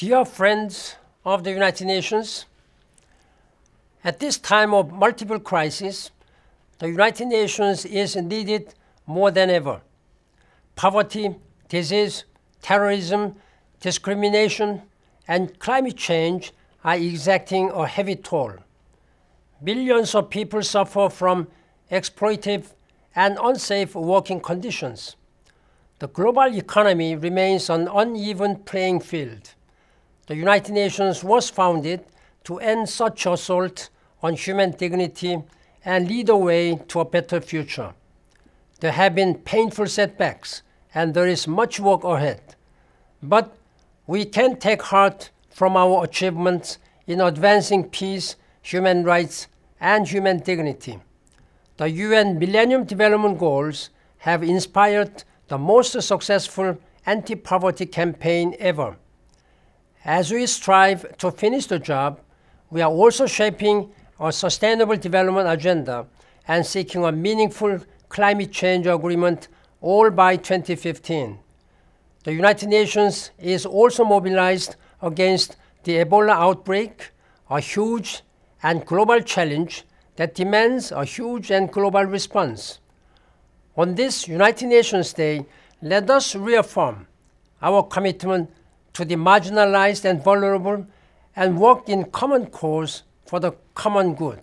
Dear friends of the United Nations, at this time of multiple crises, the United Nations is needed more than ever. Poverty, disease, terrorism, discrimination, and climate change are exacting a heavy toll. Millions of people suffer from exploitative and unsafe working conditions. The global economy remains an uneven playing field. The United Nations was founded to end such assault on human dignity and lead the way to a better future. There have been painful setbacks, and there is much work ahead. But we can take heart from our achievements in advancing peace, human rights, and human dignity. The UN Millennium Development Goals have inspired the most successful anti-poverty campaign ever. As we strive to finish the job, we are also shaping our sustainable development agenda and seeking a meaningful climate change agreement all by 2015. The United Nations is also mobilized against the Ebola outbreak, a huge and global challenge that demands a huge and global response. On this United Nations Day, let us reaffirm our commitment to the marginalized and vulnerable and work in common cause for the common good.